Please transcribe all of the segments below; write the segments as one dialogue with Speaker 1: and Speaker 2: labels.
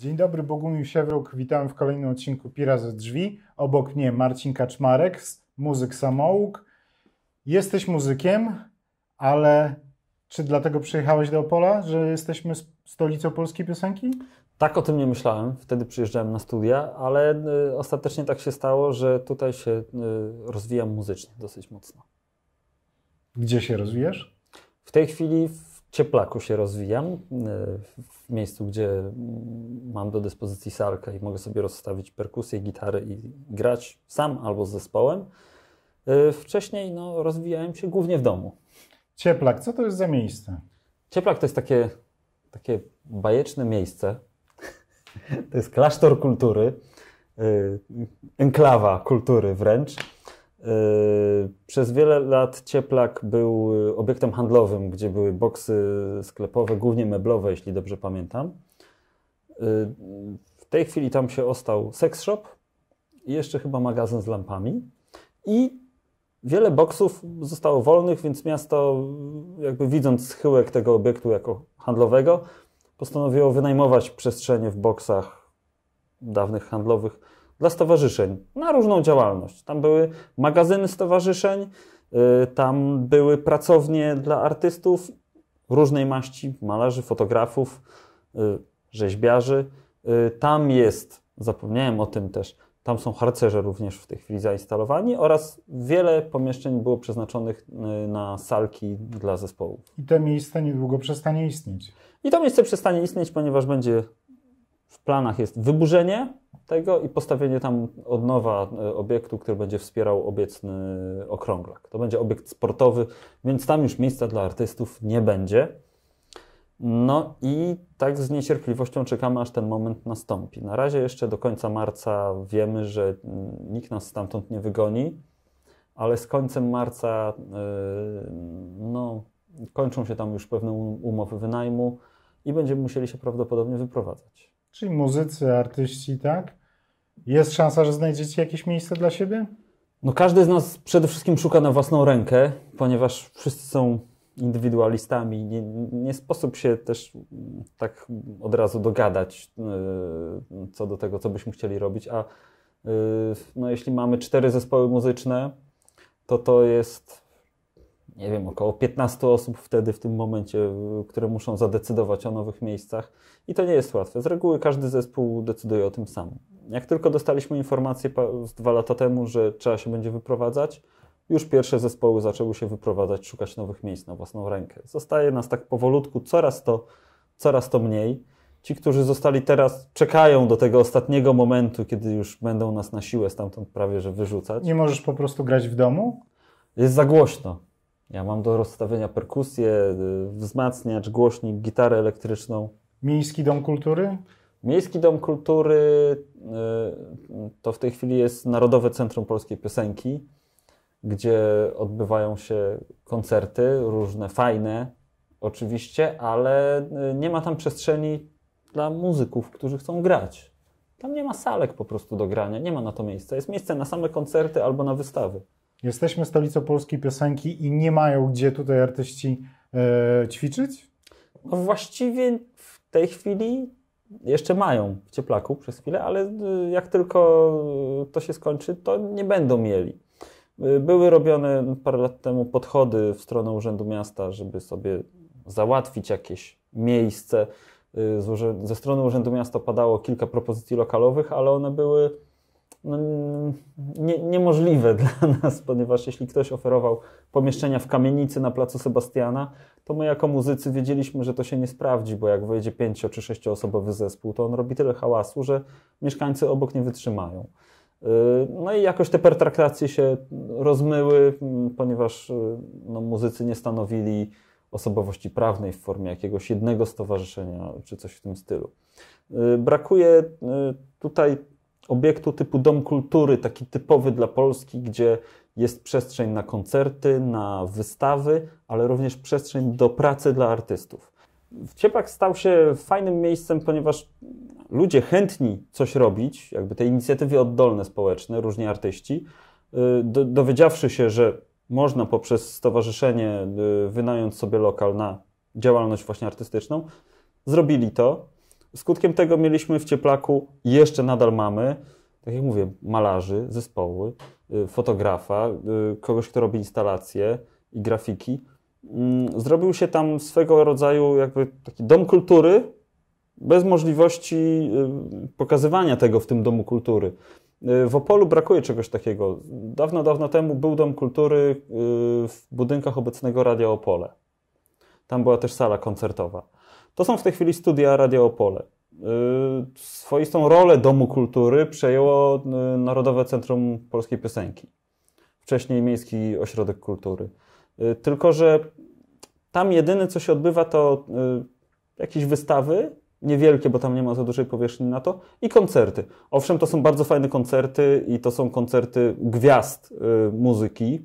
Speaker 1: Dzień dobry, Bogumił Siewruk, witam w kolejnym odcinku Pira ze drzwi. Obok mnie Marcin Kaczmarek, muzyk samouk. Jesteś muzykiem, ale czy dlatego przyjechałeś do Opola, że jesteśmy stolicą polskiej piosenki? Tak o
Speaker 2: tym nie myślałem, wtedy przyjeżdżałem na studia, ale y, ostatecznie tak się stało, że tutaj się y, rozwijam muzycznie dosyć mocno.
Speaker 1: Gdzie się rozwijasz?
Speaker 2: W tej chwili w cieplaku się rozwijam, e, w miejscu, gdzie mm, mam do dyspozycji salkę i mogę sobie rozstawić perkusję, gitary i grać sam albo z zespołem. E, wcześniej no, rozwijałem się głównie w domu. Cieplak, co to jest za miejsce? Cieplak to jest takie, takie bajeczne miejsce. to jest klasztor kultury, e, enklawa kultury wręcz Yy, przez wiele lat cieplak był y, obiektem handlowym, gdzie były boksy sklepowe, głównie meblowe, jeśli dobrze pamiętam. Yy, w tej chwili tam się ostał sex shop i jeszcze chyba magazyn z lampami. I wiele boksów zostało wolnych, więc miasto, jakby widząc schyłek tego obiektu jako handlowego, postanowiło wynajmować przestrzenie w boksach dawnych handlowych dla stowarzyszeń na różną działalność. Tam były magazyny stowarzyszeń, y, tam były pracownie dla artystów różnej maści, malarzy, fotografów, y, rzeźbiarzy. Y, tam jest, zapomniałem o tym też, tam są harcerze również w tej chwili zainstalowani oraz wiele pomieszczeń było przeznaczonych na salki dla zespołów.
Speaker 1: I to miejsce niedługo przestanie istnieć. I to miejsce przestanie istnieć, ponieważ będzie
Speaker 2: w planach jest wyburzenie tego i postawienie tam od nowa e, obiektu, który będzie wspierał obecny okrąglak. To będzie obiekt sportowy, więc tam już miejsca dla artystów nie będzie. No i tak z niecierpliwością czekamy, aż ten moment nastąpi. Na razie jeszcze do końca marca wiemy, że mm, nikt nas stamtąd nie wygoni, ale z końcem marca e, no, kończą się tam już pewne umowy wynajmu i będziemy musieli się prawdopodobnie wyprowadzać
Speaker 1: czyli muzycy, artyści, tak? Jest szansa, że znajdziecie jakieś miejsce dla siebie?
Speaker 2: No każdy z nas przede wszystkim szuka na własną rękę, ponieważ wszyscy są indywidualistami. Nie, nie sposób się też mm, tak od razu dogadać e, co do tego, co byśmy chcieli robić. A e, no, jeśli mamy cztery zespoły muzyczne, to to jest nie wiem, około 15 osób wtedy w tym momencie, które muszą zadecydować o nowych miejscach i to nie jest łatwe. Z reguły każdy zespół decyduje o tym sam. Jak tylko dostaliśmy informację dwa lata temu, że trzeba się będzie wyprowadzać, już pierwsze zespoły zaczęły się wyprowadzać, szukać nowych miejsc na własną rękę. Zostaje nas tak powolutku coraz to, coraz to mniej. Ci, którzy zostali teraz, czekają do tego ostatniego momentu, kiedy już będą nas na siłę stamtąd prawie że wyrzucać. Nie
Speaker 1: możesz po prostu grać w domu?
Speaker 2: Jest za głośno. Ja mam do rozstawienia perkusję, y, wzmacniacz, głośnik, gitarę elektryczną.
Speaker 1: Miejski Dom Kultury?
Speaker 2: Miejski Dom Kultury y, to w tej chwili jest Narodowe Centrum Polskiej Piosenki, gdzie odbywają się koncerty, różne fajne oczywiście, ale y, nie ma tam przestrzeni dla muzyków, którzy chcą grać. Tam nie ma salek po prostu do grania, nie ma na to miejsca. Jest miejsce na same koncerty albo na
Speaker 1: wystawy. Jesteśmy stolicą polskiej piosenki i nie mają gdzie tutaj artyści e, ćwiczyć? No właściwie w tej chwili jeszcze mają
Speaker 2: w cieplaku przez chwilę, ale e, jak tylko to się skończy, to nie będą mieli. E, były robione parę lat temu podchody w stronę Urzędu Miasta, żeby sobie załatwić jakieś miejsce. E, ze strony Urzędu Miasta padało kilka propozycji lokalowych, ale one były no, nie, niemożliwe dla nas, ponieważ jeśli ktoś oferował pomieszczenia w kamienicy na placu Sebastiana, to my jako muzycy wiedzieliśmy, że to się nie sprawdzi, bo jak wejdzie pięcio czy sześcioosobowy zespół, to on robi tyle hałasu, że mieszkańcy obok nie wytrzymają. Y, no i jakoś te pertraktacje się rozmyły, mm, ponieważ y, no, muzycy nie stanowili osobowości prawnej w formie jakiegoś jednego stowarzyszenia czy coś w tym stylu. Y, brakuje tutaj obiektu typu dom kultury, taki typowy dla Polski, gdzie jest przestrzeń na koncerty, na wystawy, ale również przestrzeń do pracy dla artystów. Ciepak stał się fajnym miejscem, ponieważ ludzie chętni coś robić, jakby te inicjatywy oddolne społeczne, różni artyści, y, do, dowiedziawszy się, że można poprzez stowarzyszenie, y, wynająć sobie lokal na działalność właśnie artystyczną, zrobili to. Skutkiem tego mieliśmy w cieplaku, jeszcze nadal mamy, tak jak mówię, malarzy, zespoły, y, fotografa, y, kogoś, kto robi instalacje i grafiki. Mm, zrobił się tam swego rodzaju jakby taki dom kultury, bez możliwości y, pokazywania tego w tym domu kultury. W Opolu brakuje czegoś takiego. Dawno, dawno temu był dom kultury w budynkach obecnego Radia Opole. Tam była też sala koncertowa. To są w tej chwili studia Radio Opole. Y, swoistą rolę Domu Kultury przejęło y, Narodowe Centrum Polskiej Piosenki, wcześniej Miejski Ośrodek Kultury. Y, tylko, że tam jedyne, co się odbywa, to jakieś wystawy, niewielkie, bo tam nie ma za dużej powierzchni na to, i koncerty. Owszem, to są bardzo fajne koncerty i to są koncerty gwiazd muzyki,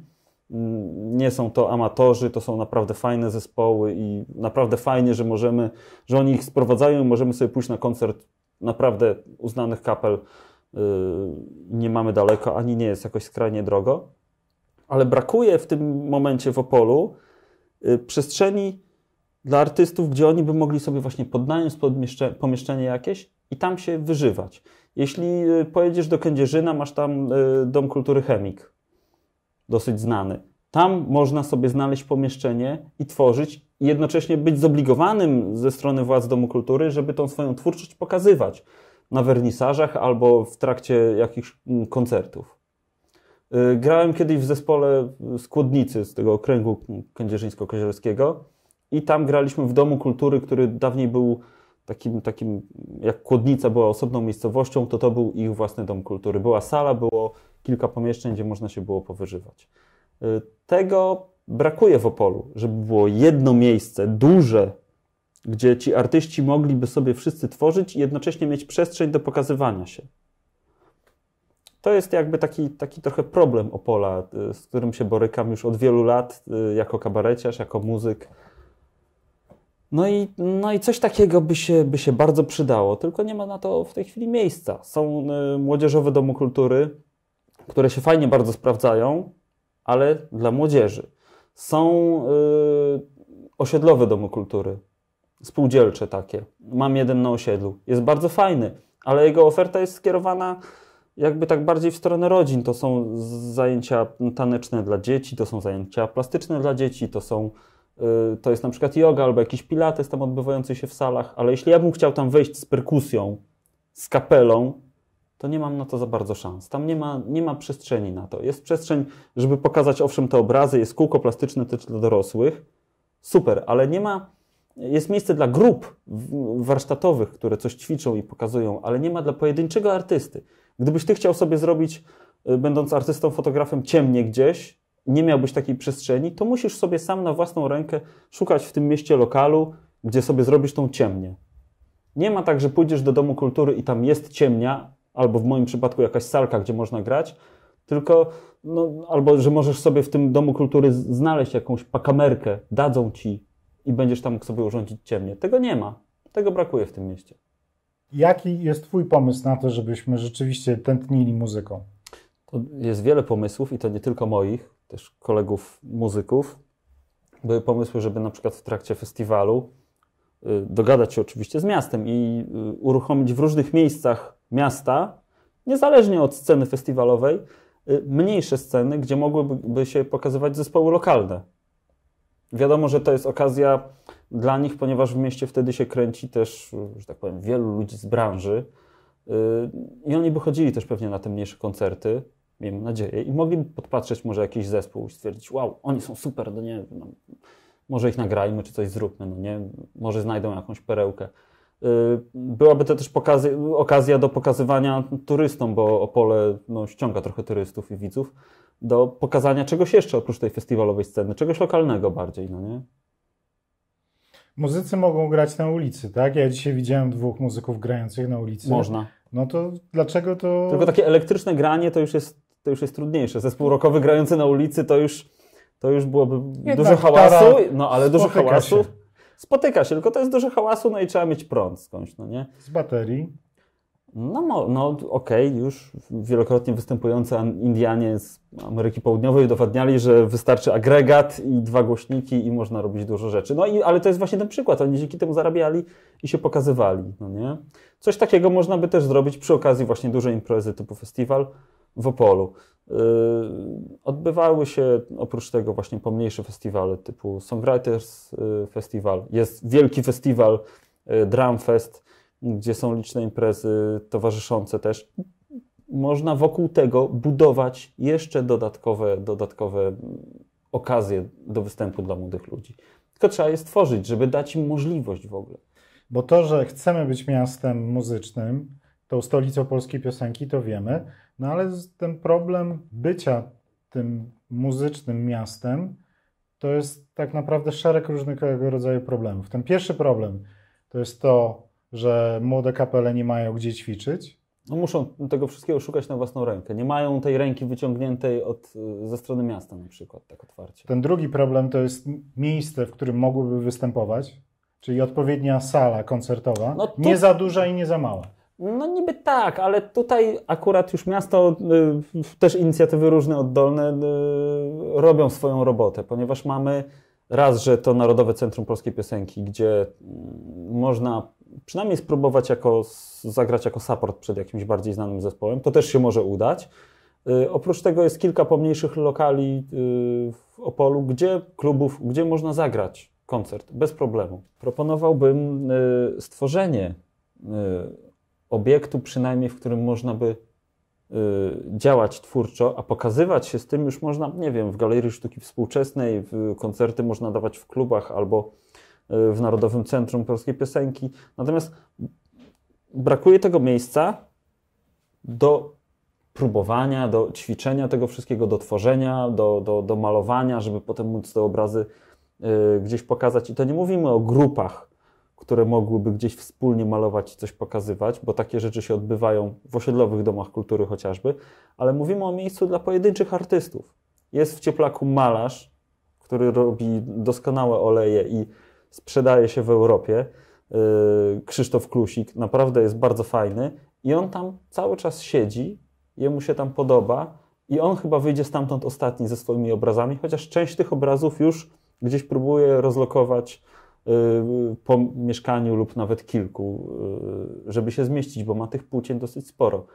Speaker 2: nie są to amatorzy, to są naprawdę fajne zespoły i naprawdę fajnie, że możemy, że oni ich sprowadzają i możemy sobie pójść na koncert naprawdę uznanych kapel. Yy, nie mamy daleko, ani nie jest jakoś skrajnie drogo, ale brakuje w tym momencie w Opolu yy, przestrzeni dla artystów, gdzie oni by mogli sobie właśnie podnająć pomieszczenie jakieś i tam się wyżywać. Jeśli yy, pojedziesz do Kędzierzyna, masz tam Dom Kultury Chemik, dosyć znany. Tam można sobie znaleźć pomieszczenie i tworzyć, i jednocześnie być zobligowanym ze strony władz Domu Kultury, żeby tą swoją twórczość pokazywać na wernisażach albo w trakcie jakichś mm, koncertów. Y, grałem kiedyś w zespole y, Skłodnicy z tego okręgu kędzierzyńsko-kozielskiego i tam graliśmy w Domu Kultury, który dawniej był takim, takim, jak Kłodnica była osobną miejscowością, to to był ich własny Dom Kultury. Była sala, było kilka pomieszczeń, gdzie można się było powyżywać. Y, tego brakuje w Opolu, żeby było jedno miejsce, duże, gdzie ci artyści mogliby sobie wszyscy tworzyć i jednocześnie mieć przestrzeń do pokazywania się. To jest jakby taki, taki trochę problem Opola, y, z którym się borykam już od wielu lat y, jako kabareciarz, jako muzyk. No i, no i coś takiego by się, by się bardzo przydało, tylko nie ma na to w tej chwili miejsca. Są młodzieżowe domu kultury, które się fajnie bardzo sprawdzają, ale dla młodzieży. Są y, osiedlowe domy kultury, spółdzielcze takie. Mam jeden na osiedlu. Jest bardzo fajny, ale jego oferta jest skierowana jakby tak bardziej w stronę rodzin. To są zajęcia taneczne dla dzieci, to są zajęcia plastyczne dla dzieci, to są y, to jest na przykład yoga albo jakiś pilates tam odbywający się w salach, ale jeśli ja bym chciał tam wejść z perkusją, z kapelą, to nie mam na to za bardzo szans. Tam nie ma, nie ma przestrzeni na to. Jest przestrzeń, żeby pokazać, owszem, te obrazy, jest kółko plastyczne też dla dorosłych. Super, ale nie ma. Jest miejsce dla grup warsztatowych, które coś ćwiczą i pokazują, ale nie ma dla pojedynczego artysty. Gdybyś ty chciał sobie zrobić, y, będąc artystą, fotografem, ciemnie gdzieś, nie miałbyś takiej przestrzeni, to musisz sobie sam na własną rękę szukać w tym mieście lokalu, gdzie sobie zrobisz tą ciemnię. Nie ma tak, że pójdziesz do domu kultury i tam jest ciemnia, albo w moim przypadku jakaś salka, gdzie można grać, tylko no, albo że możesz sobie w tym domu kultury znaleźć jakąś pakamerkę, dadzą ci i będziesz tam mógł sobie urządzić ciemnie. Tego nie ma. Tego brakuje w tym
Speaker 1: mieście. Jaki jest Twój pomysł na to, żebyśmy rzeczywiście tętnili muzyką? To
Speaker 2: jest wiele pomysłów i to nie tylko moich, też kolegów muzyków. Były pomysły, żeby na przykład w trakcie festiwalu Y, dogadać się oczywiście z miastem i y, uruchomić w różnych miejscach miasta, niezależnie od sceny festiwalowej, y, mniejsze sceny, gdzie mogłyby się pokazywać zespoły lokalne. Wiadomo, że to jest okazja dla nich, ponieważ w mieście wtedy się kręci też, że tak powiem, wielu ludzi z branży i oni by chodzili też pewnie na te mniejsze koncerty, miejmy nadzieję, i mogliby podpatrzeć może jakiś zespół i stwierdzić, wow, oni są super, no nie wiem, no, może ich nagrajmy, czy coś zróbmy, no nie? Może znajdą jakąś perełkę. Y, byłaby to też okazja do pokazywania turystom, bo Opole no, ściąga trochę turystów i widzów, do pokazania czegoś jeszcze oprócz tej festiwalowej sceny, czegoś lokalnego bardziej, no nie?
Speaker 1: Muzycy mogą grać na ulicy, tak? Ja dzisiaj widziałem dwóch muzyków grających na ulicy. Można. No to dlaczego to... Tylko
Speaker 2: takie elektryczne granie to już jest, to już jest trudniejsze. Zespół rockowy grający na ulicy to już to już byłoby Jednak dużo hałasu, no ale dużo hałasu. Się. Spotyka się, tylko to jest dużo hałasu, no i trzeba mieć prąd skądś, no nie? Z baterii. No, no okej, okay, już wielokrotnie występujący Indianie z Ameryki Południowej udowadniali, że wystarczy agregat i dwa głośniki i można robić dużo rzeczy. No i, ale to jest właśnie ten przykład. Oni dzięki temu zarabiali i się pokazywali, no nie? Coś takiego można by też zrobić przy okazji właśnie dużej imprezy typu festiwal, w Opolu. Y, odbywały się oprócz tego właśnie pomniejsze festiwale typu Songwriters y, Festival. Jest wielki festiwal y, Drumfest, gdzie są liczne imprezy towarzyszące też. Można wokół tego budować jeszcze dodatkowe, dodatkowe mm, okazje do występu dla młodych ludzi. Tylko trzeba je stworzyć,
Speaker 1: żeby dać im możliwość w ogóle. Bo to, że chcemy być miastem muzycznym, tą stolicą polskiej piosenki, to wiemy, no ale ten problem bycia tym muzycznym miastem to jest tak naprawdę szereg różnego rodzaju problemów. Ten pierwszy problem to jest to, że młode kapele nie mają gdzie ćwiczyć.
Speaker 2: No muszą tego wszystkiego szukać na własną rękę. Nie mają tej ręki wyciągniętej od, y, ze strony miasta na przykład, tak otwarcie. Ten
Speaker 1: drugi problem to jest miejsce, w którym mogłyby występować, czyli odpowiednia sala koncertowa, no nie za duża i nie za mała.
Speaker 2: No niby tak, ale tutaj akurat już miasto, y, też inicjatywy różne, oddolne y, robią swoją robotę, ponieważ mamy raz, że to Narodowe Centrum Polskiej Piosenki, gdzie mm, można przynajmniej spróbować jako, zagrać jako support przed jakimś bardziej znanym zespołem, to też się może udać. Y, oprócz tego jest kilka pomniejszych lokali w Opolu, gdzie klubów, gdzie można zagrać koncert bez problemu. Proponowałbym stworzenie obiektu, przynajmniej w którym można by y, działać twórczo, a pokazywać się z tym już można, nie wiem, w Galerii Sztuki Współczesnej, w koncerty można dawać w klubach albo y, w Narodowym Centrum Polskiej Piosenki. Natomiast brakuje tego miejsca do próbowania, do ćwiczenia tego wszystkiego, do tworzenia, do, do, do malowania, żeby potem móc te obrazy y, gdzieś pokazać. I to nie mówimy o grupach które mogłyby gdzieś wspólnie malować i coś pokazywać, bo takie rzeczy się odbywają w osiedlowych domach kultury chociażby, ale mówimy o miejscu dla pojedynczych artystów. Jest w cieplaku malarz, który robi doskonałe oleje i sprzedaje się w Europie. Y, Krzysztof Klusik naprawdę jest bardzo fajny i on tam cały czas siedzi, jemu się tam podoba i on chyba wyjdzie stamtąd ostatni ze swoimi obrazami, chociaż część tych obrazów już gdzieś próbuje rozlokować Y, po mieszkaniu lub nawet kilku, y, żeby się zmieścić, bo ma tych płócien dosyć sporo.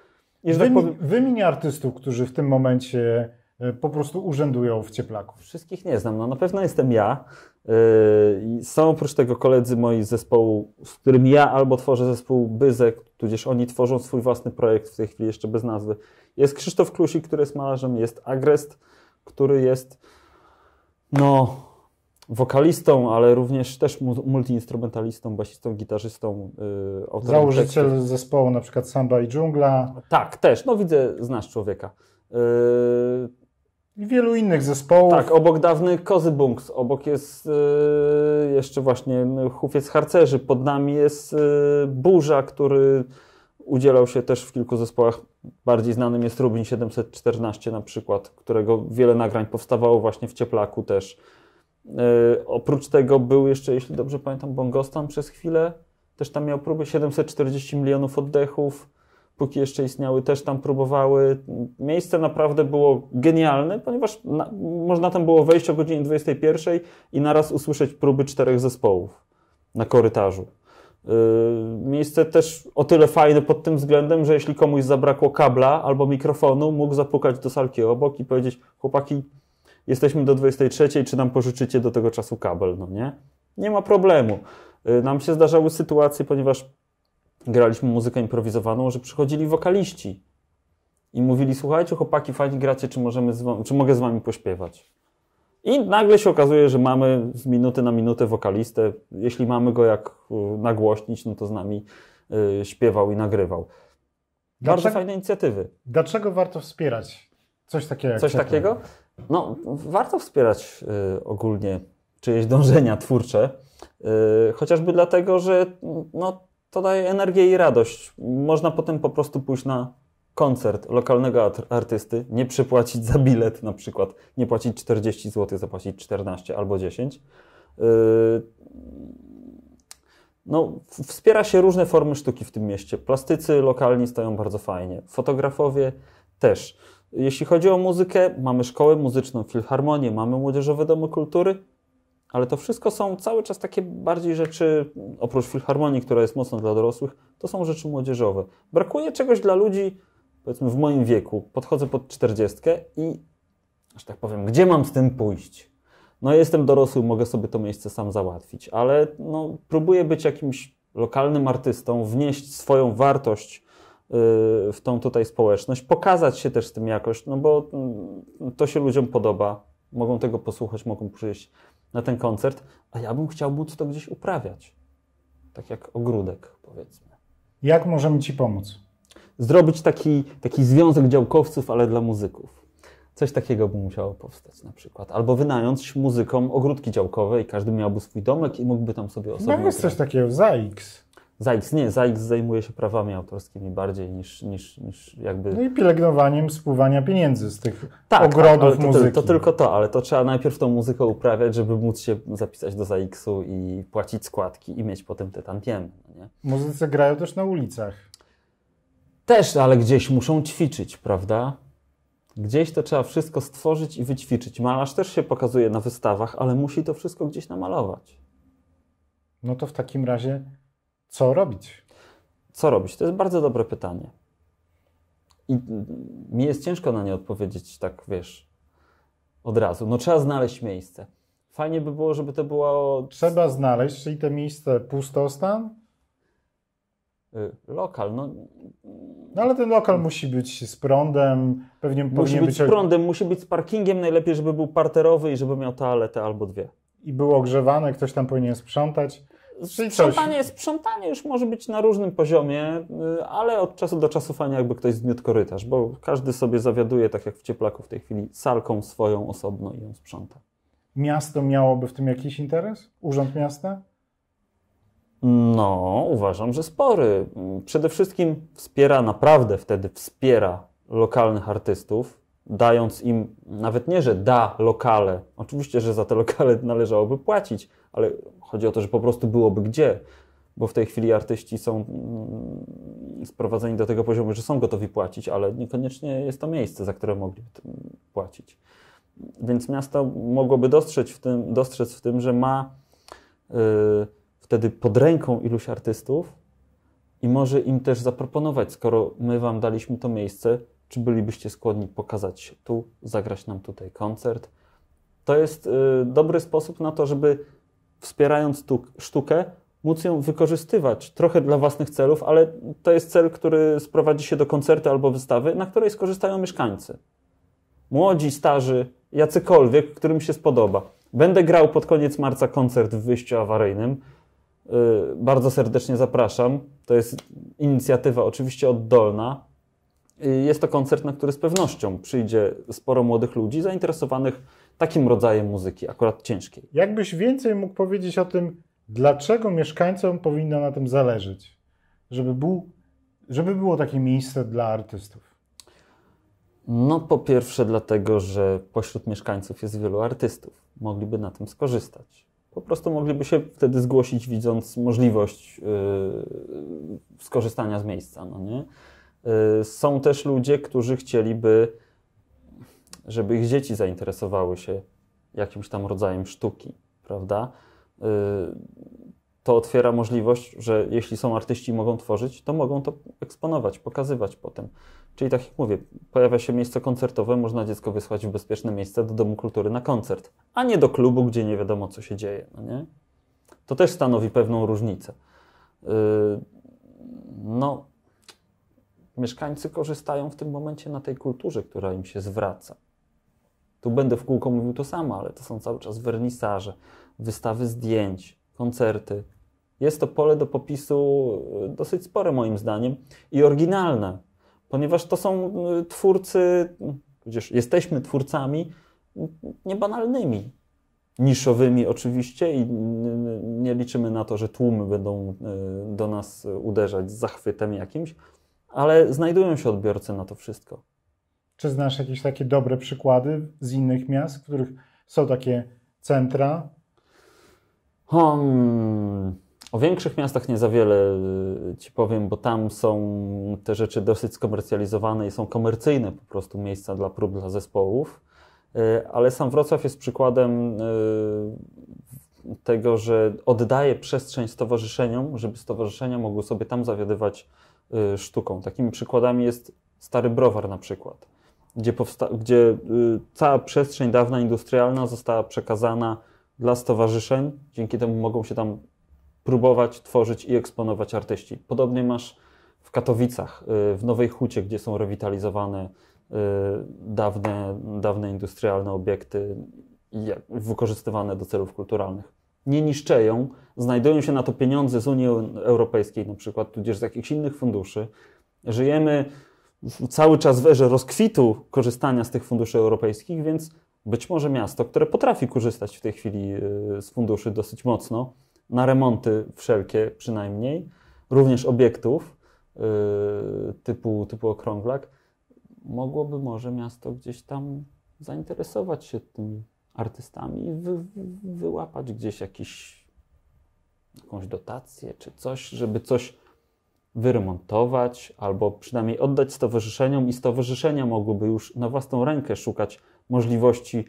Speaker 1: I tak powiem... Wymień artystów, którzy w tym momencie y, po prostu urzędują w cieplaku. Wszystkich
Speaker 2: nie znam. No, na pewno jestem ja. Są oprócz tego koledzy moi z zespołu, z którym ja albo tworzę zespół Byzek, tudzież oni tworzą swój własny projekt w tej chwili jeszcze bez nazwy. Jest Krzysztof Klusik, który jest malarzem, jest Agrest, który jest no wokalistą, ale również też multiinstrumentalistą, basistą, gitarzystą, yy, Założyciel tekstów.
Speaker 1: zespołu na przykład Samba i Dżungla.
Speaker 2: Tak, też. No widzę, znasz człowieka. Yy, I wielu innych zespołów. Tak, obok dawny Kozy Bunks, obok jest yy, jeszcze właśnie no, Hufiec Harcerzy, pod nami jest y, Burza, który udzielał się też w kilku zespołach. Bardziej znanym jest Rubin 714 na przykład, którego wiele nagrań powstawało właśnie w Cieplaku też. E, oprócz tego był jeszcze, jeśli dobrze pamiętam, Bongostan przez chwilę. Też tam miał próby 740 milionów oddechów. Póki jeszcze istniały, też tam próbowały. Miejsce naprawdę było genialne, ponieważ na, można tam było wejść o godzinie 21 i naraz usłyszeć próby czterech zespołów na korytarzu. Yy, miejsce też o tyle fajne pod tym względem, że jeśli komuś zabrakło kabla albo mikrofonu, mógł zapukać do salki obok i powiedzieć: Chłopaki, jesteśmy do 23, czy nam pożyczycie do tego czasu kabel, no nie? Nie ma problemu. Y, nam się zdarzały sytuacje, ponieważ graliśmy muzykę improwizowaną, że przychodzili wokaliści i mówili, słuchajcie, chłopaki, fajnie gracie, czy, możemy wami, czy mogę z wami pośpiewać? I nagle się okazuje, że mamy z minuty na minutę wokalistę. Jeśli mamy go jak y, nagłośnić, no to z nami y, śpiewał i nagrywał. Dlaczego, Bardzo fajne inicjatywy.
Speaker 1: Dlaczego warto wspierać coś takiego? Jak coś takiego?
Speaker 2: No, warto wspierać y, ogólnie czyjeś dążenia twórcze, y, chociażby dlatego, że no, to daje energię i radość. Można potem po prostu pójść na koncert lokalnego artysty, nie przypłacić za bilet na przykład, nie płacić 40 zł, zapłacić 14 albo 10. Y, no, wspiera się różne formy sztuki w tym mieście. Plastycy lokalni stają bardzo fajnie, fotografowie też. Jeśli chodzi o muzykę, mamy szkołę muzyczną, filharmonię, mamy młodzieżowe domy kultury, ale to wszystko są cały czas takie bardziej rzeczy, oprócz filharmonii, która jest mocno dla dorosłych, to są rzeczy młodzieżowe. Brakuje czegoś dla ludzi, powiedzmy w moim wieku, podchodzę pod czterdziestkę i, że tak powiem, gdzie mam z tym pójść? No jestem dorosły, mogę sobie to miejsce sam załatwić, ale no, próbuję być jakimś lokalnym artystą, wnieść swoją wartość Y, w tą tutaj społeczność, pokazać się też z tym jakoś, no bo mm, to się ludziom podoba, mogą tego posłuchać, mogą przyjść na ten koncert, a ja bym chciał móc to gdzieś uprawiać. Tak jak ogródek,
Speaker 1: powiedzmy. Jak możemy Ci pomóc?
Speaker 2: Zrobić taki, taki związek działkowców, ale dla muzyków. Coś takiego by musiało powstać na przykład. Albo wynająć muzykom ogródki działkowe i każdy miałby swój domek i mógłby tam sobie osobiście. No jest coś
Speaker 1: takiego, ZAX.
Speaker 2: ZAIKS nie, ZAIKS zajmuje się prawami autorskimi bardziej niż, niż, niż jakby... No i
Speaker 1: pielęgnowaniem spływania pieniędzy z tych tak, ogrodów tak, to, muzyki. To,
Speaker 2: to tylko to, ale to trzeba najpierw tą muzykę uprawiać, żeby móc się zapisać do ZAIKS-u i płacić składki i mieć potem te tantiemy. No
Speaker 1: nie? Muzycy grają też na ulicach.
Speaker 2: Też, ale gdzieś muszą ćwiczyć, prawda? Gdzieś to trzeba wszystko stworzyć i wyćwiczyć. Malarz też się pokazuje na wystawach, ale musi to wszystko gdzieś namalować.
Speaker 1: No to w takim razie
Speaker 2: co robić? Co robić? To jest bardzo dobre pytanie. I mi jest ciężko na nie odpowiedzieć, tak wiesz, od razu. No trzeba znaleźć miejsce. Fajnie by było, żeby to było. Trzeba znaleźć,
Speaker 1: czyli te miejsce pustostan?
Speaker 2: Y, lokal, no.
Speaker 1: No ale ten lokal musi być z prądem, pewnie musi być, być z prądem,
Speaker 2: musi być z parkingiem, najlepiej, żeby był parterowy i żeby miał toaletę albo dwie.
Speaker 1: I było ogrzewane, ktoś tam powinien sprzątać. Sprzątanie,
Speaker 2: sprzątanie już może być na różnym poziomie, y, ale od czasu do czasu fajnie jakby ktoś zmiótł korytarz, bo każdy sobie zawiaduje, tak jak w Cieplaku w tej chwili, salką swoją osobno i ją sprząta.
Speaker 1: Miasto miałoby w tym jakiś interes? Urząd Miasta?
Speaker 2: No, uważam, że spory. Przede wszystkim wspiera, naprawdę wtedy wspiera lokalnych artystów, dając im, nawet nie, że da lokale, oczywiście, że za te lokale należałoby płacić, ale chodzi o to, że po prostu byłoby gdzie, bo w tej chwili artyści są mm, sprowadzeni do tego poziomu, że są gotowi płacić, ale niekoniecznie jest to miejsce, za które mogliby płacić. Więc miasto mogłoby dostrzec w tym, dostrzec w tym że ma yy, wtedy pod ręką iluś artystów i może im też zaproponować, skoro my wam daliśmy to miejsce, czy bylibyście skłonni pokazać się tu, zagrać nam tutaj koncert. To jest yy, dobry sposób na to, żeby wspierając tu sztukę, móc ją wykorzystywać trochę dla własnych celów, ale to jest cel, który sprowadzi się do koncertu albo wystawy, na której skorzystają mieszkańcy. Młodzi, starzy, jacykolwiek, którym się spodoba. Będę grał pod koniec marca koncert w wyjściu awaryjnym. Y, bardzo serdecznie zapraszam. To jest inicjatywa oczywiście oddolna. Y, jest to koncert, na który z pewnością przyjdzie sporo młodych ludzi
Speaker 1: zainteresowanych takim rodzajem muzyki, akurat ciężkiej. Jakbyś więcej mógł powiedzieć o tym, dlaczego mieszkańcom powinno na tym zależeć, żeby, był, żeby było takie miejsce dla artystów?
Speaker 2: No, po pierwsze, dlatego, że pośród mieszkańców jest wielu artystów. Mogliby na tym skorzystać. Po prostu mogliby się wtedy zgłosić, widząc możliwość yy, skorzystania z miejsca. No nie? Yy, są też ludzie, którzy chcieliby żeby ich dzieci zainteresowały się jakimś tam rodzajem sztuki, prawda? Y, to otwiera możliwość, że jeśli są artyści i mogą tworzyć, to mogą to eksponować, pokazywać potem. Czyli tak jak mówię, pojawia się miejsce koncertowe, można dziecko wysłać w bezpieczne miejsce do Domu Kultury na koncert, a nie do klubu, gdzie nie wiadomo, co się dzieje. No nie? To też stanowi pewną różnicę. Y, no, mieszkańcy korzystają w tym momencie na tej kulturze, która im się zwraca. Tu będę w kółko mówił to samo, ale to są cały czas wernisaże, wystawy zdjęć, koncerty. Jest to pole do popisu e, dosyć spore moim zdaniem i oryginalne, ponieważ to są e, twórcy, przecież jesteśmy twórcami niebanalnymi, niszowymi oczywiście i nie liczymy na to, że tłumy będą e, do nas uderzać z zachwytem jakimś, ale znajdują się odbiorcy na to wszystko.
Speaker 1: Czy znasz jakieś takie dobre przykłady z innych miast, w których są takie centra? Hmm.
Speaker 2: O większych miastach nie za wiele y, ci powiem, bo tam są te rzeczy dosyć skomercjalizowane i są komercyjne po prostu miejsca dla prób dla zespołów. Y, ale sam Wrocław jest przykładem y, tego, że oddaje przestrzeń stowarzyszeniom, żeby stowarzyszenia mogły sobie tam zawiadywać sztuką. Takimi przykładami jest Stary Browar na przykład gdzie, powsta- gdzie y, cała przestrzeń dawna industrialna została przekazana dla stowarzyszeń. Dzięki temu mogą się tam próbować tworzyć i eksponować artyści. Podobnie masz w Katowicach, y, w Nowej Hucie, gdzie są rewitalizowane y, dawne, dawne industrialne obiekty wykorzystywane do celów kulturalnych. Nie niszczeją, znajdują się na to pieniądze z Unii Europejskiej na przykład, tudzież z jakichś innych funduszy. Żyjemy cały czas w erze rozkwitu korzystania z tych funduszy europejskich, więc być może miasto, które potrafi korzystać w tej chwili e, z funduszy dosyć mocno, na remonty wszelkie przynajmniej, również obiektów e, typu, typu okrąglak, mogłoby może miasto gdzieś tam zainteresować się tymi artystami i wy, wyłapać gdzieś jakiś, jakąś dotację czy coś, żeby coś wyremontować albo przynajmniej oddać stowarzyszeniom i stowarzyszenia mogłyby już na własną rękę szukać możliwości y,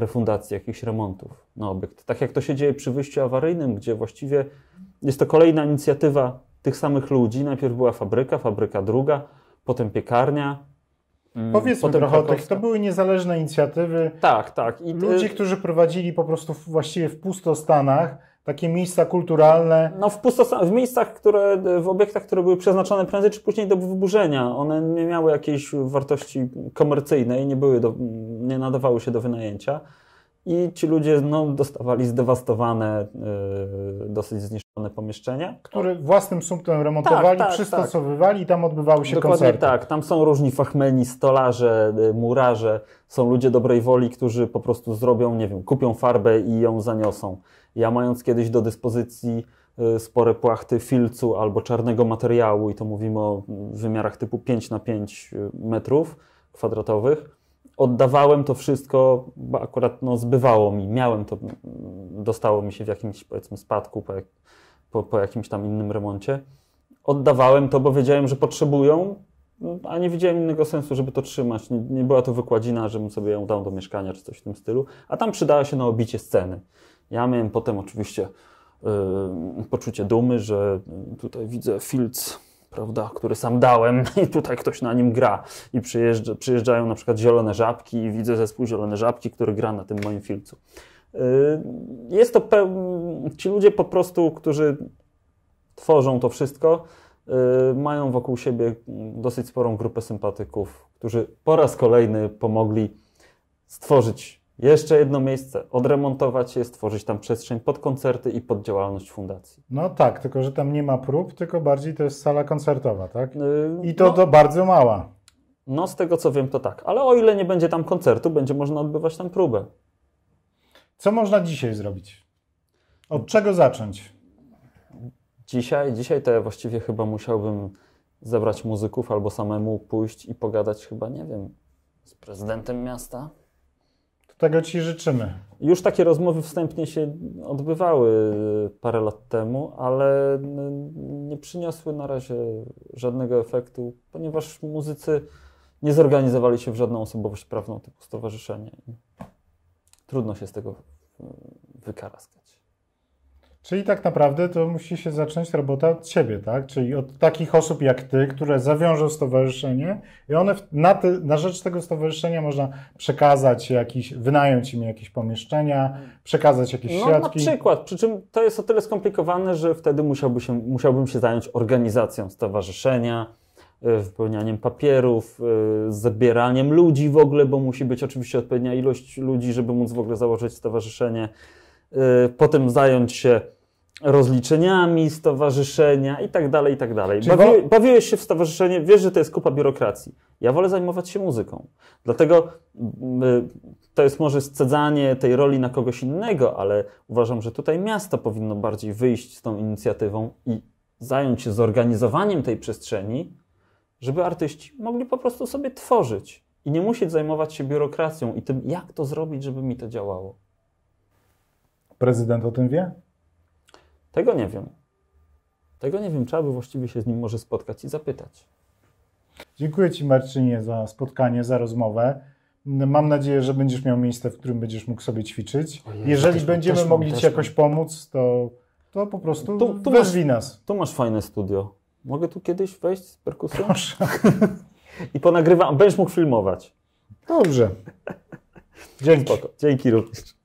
Speaker 2: refundacji jakichś remontów na obiekt. Tak jak to się dzieje przy wyjściu awaryjnym, gdzie właściwie jest to kolejna inicjatywa tych samych ludzi. Najpierw była fabryka, fabryka druga,
Speaker 1: potem piekarnia, mm, Powiedzmy Potem trochę Krakowska. o tych, to były niezależne inicjatywy. Tak, tak. I y, którzy prowadzili po prostu właściwie w pustostanach takie miejsca kulturalne.
Speaker 2: No w, w miejscach, które, w obiektach, które były przeznaczone prędzej czy później do wyburzenia. One nie miały jakiejś wartości komercyjnej, nie, były do, nie nadawały się do wynajęcia. I ci ludzie no, dostawali zdewastowane, yy, dosyć zniszczone pomieszczenia.
Speaker 1: Które własnym sumptem remontowali, tak, tak, przystosowywali tak. i tam odbywały się Dokładnie koncerty.
Speaker 2: tak, tam są różni fachmeni, stolarze, e, murarze, są ludzie dobrej woli, którzy po prostu zrobią, nie wiem, kupią farbę i ją zaniosą. Ja mając kiedyś do dyspozycji y, spore płachty filcu albo czarnego materiału, i to mówimy o mm, wymiarach typu 5 na 5 y, metrów kwadratowych, oddawałem to wszystko, bo akurat no, zbywało mi, miałem to, mm, dostało mi się w jakimś powiedzmy spadku po, jak, po, po jakimś tam innym remoncie. Oddawałem to, bo wiedziałem, że potrzebują, mm, a nie widziałem innego sensu, żeby to trzymać. Nie, nie była to wykładzina, żebym sobie ją dał do mieszkania czy coś w tym stylu, a tam przydała się na obicie sceny. Ja miałem potem oczywiście y, poczucie dumy, że tutaj widzę filc, prawda, który sam dałem i tutaj ktoś na nim gra. I przyjeżdżają na przykład Zielone Żabki i widzę zespół Zielone Żabki, który gra na tym moim filcu. Y, jest to peł- ci ludzie po prostu, którzy tworzą to wszystko, y, mają wokół siebie dosyć sporą grupę sympatyków, którzy po raz kolejny pomogli stworzyć jeszcze jedno miejsce odremontować je, stworzyć tam przestrzeń pod koncerty i pod działalność fundacji.
Speaker 1: No tak, tylko że tam nie ma prób, tylko bardziej to jest sala koncertowa, tak? Yy, I to, no, to bardzo mała.
Speaker 2: No z tego co wiem to tak, ale o ile nie będzie tam koncertu, będzie można odbywać tam próbę. Co można dzisiaj zrobić? Od czego zacząć? Dzisiaj, dzisiaj to ja właściwie chyba musiałbym zebrać muzyków albo samemu pójść i pogadać chyba, nie wiem, z prezydentem miasta.
Speaker 1: Tego Ci życzymy.
Speaker 2: Już takie rozmowy wstępnie się odbywały e, parę lat temu, ale e, nie przyniosły na razie żadnego efektu, ponieważ muzycy nie zorganizowali się w żadną osobowość prawną typu stowarzyszenie. Trudno się z tego e, wykaraskać.
Speaker 1: Czyli tak naprawdę to musi się zacząć robota od ciebie, tak? Czyli od takich osób jak ty, które zawiążą stowarzyszenie i one na, ty, na rzecz tego stowarzyszenia można przekazać jakiś, wynająć im jakieś pomieszczenia, przekazać jakieś no, środki. Na
Speaker 2: przykład, przy czym to jest o tyle skomplikowane, że wtedy musiałby się, musiałbym się zająć organizacją stowarzyszenia, y, wypełnianiem papierów, y, zbieraniem ludzi w ogóle, bo musi być oczywiście odpowiednia ilość ludzi, żeby móc w ogóle założyć stowarzyszenie Y, potem zająć się rozliczeniami stowarzyszenia i tak dalej, i tak dalej. Bawi, bawiłeś się w stowarzyszenie, wiesz, że to jest kupa biurokracji. Ja wolę zajmować się muzyką. Dlatego y, to jest może scedzanie tej roli na kogoś innego, ale uważam, że tutaj miasto powinno bardziej wyjść z tą inicjatywą i zająć się zorganizowaniem tej przestrzeni, żeby artyści mogli po prostu sobie tworzyć i nie musieć zajmować się biurokracją i tym, jak to zrobić, żeby mi to działało.
Speaker 1: Prezydent o tym wie?
Speaker 2: Tego nie wiem. Tego nie wiem. Trzeba by właściwie się z nim może spotkać i zapytać.
Speaker 1: Dziękuję Ci, Marcinie, za spotkanie, za rozmowę. Mam nadzieję, że będziesz miał miejsce, w którym będziesz mógł sobie ćwiczyć. Ojej, Jeżeli też, będziemy też mogli Ci jakoś pomóc, to, to po prostu tu, tu wezwij masz,
Speaker 2: nas. Tu masz fajne studio. Mogę tu kiedyś wejść z perkusją? Proszę. I ponagrywam. Będziesz mógł filmować. Dobrze. Dzięki. Spoko. Dzięki również.